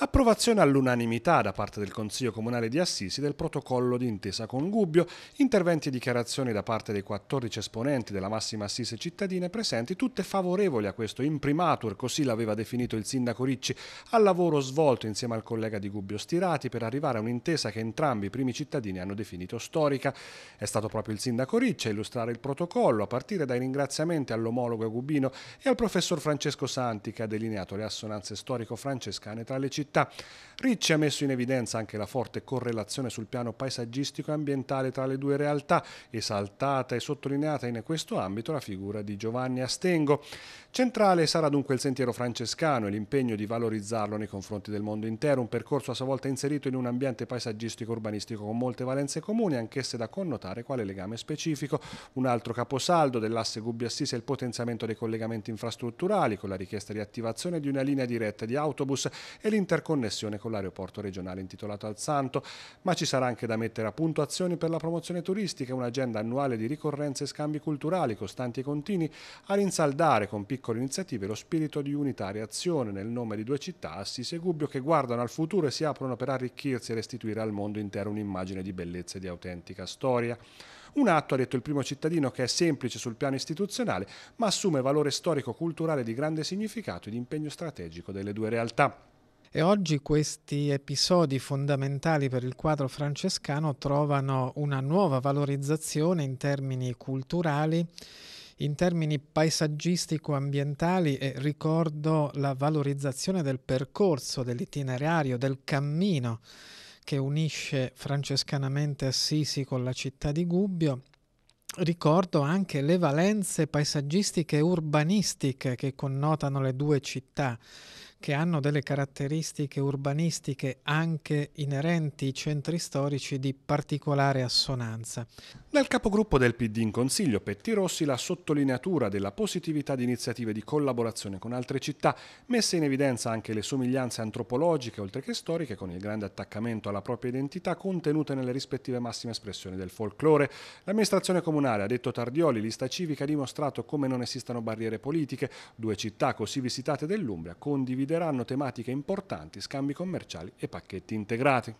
approvazione all'unanimità da parte del Consiglio Comunale di Assisi del protocollo d'intesa con Gubbio, interventi e dichiarazioni da parte dei 14 esponenti della massima assise cittadine presenti, tutte favorevoli a questo imprimatur, così l'aveva definito il sindaco Ricci, al lavoro svolto insieme al collega di Gubbio Stirati per arrivare a un'intesa che entrambi i primi cittadini hanno definito storica. È stato proprio il sindaco Ricci a illustrare il protocollo, a partire dai ringraziamenti all'omologo Gubino e al professor Francesco Santi che ha delineato le assonanze storico-francescane tra le città città. Ricci ha messo in evidenza anche la forte correlazione sul piano paesaggistico e ambientale tra le due realtà, esaltata e sottolineata in questo ambito la figura di Giovanni Astengo. Centrale sarà dunque il sentiero francescano e l'impegno di valorizzarlo nei confronti del mondo intero, un percorso a sua volta inserito in un ambiente paesaggistico urbanistico con molte valenze comuni, anch'esse da connotare quale legame specifico. Un altro caposaldo dell'asse gubbi assisi è il potenziamento dei collegamenti infrastrutturali con la richiesta di attivazione di una linea diretta di autobus e l'intervento interconnessione con l'aeroporto regionale intitolato al Santo, ma ci sarà anche da mettere a punto azioni per la promozione turistica, un'agenda annuale di ricorrenze e scambi culturali costanti e continui, a rinsaldare con piccole iniziative lo spirito di unità e azione nel nome di due città, Assisi e Gubbio, che guardano al futuro e si aprono per arricchirsi e restituire al mondo intero un'immagine di bellezza e di autentica storia. Un atto, ha detto il primo cittadino, che è semplice sul piano istituzionale, ma assume valore storico-culturale di grande significato e impegno strategico delle due realtà. E oggi questi episodi fondamentali per il quadro francescano trovano una nuova valorizzazione in termini culturali, in termini paesaggistico-ambientali e ricordo la valorizzazione del percorso, dell'itinerario, del cammino che unisce francescanamente Assisi con la città di Gubbio Ricordo anche le valenze paesaggistiche e urbanistiche che connotano le due città, che hanno delle caratteristiche urbanistiche anche inerenti ai centri storici di particolare assonanza. Dal capogruppo del PD in Consiglio, Petti Rossi, la sottolineatura della positività di iniziative di collaborazione con altre città, messe in evidenza anche le somiglianze antropologiche oltre che storiche con il grande attaccamento alla propria identità contenute nelle rispettive massime espressioni del folklore. L'amministrazione comunale, ha detto Tardioli, lista civica ha dimostrato come non esistano barriere politiche, due città così visitate dell'Umbria condividono condivideranno tematiche importanti, scambi commerciali e pacchetti integrati.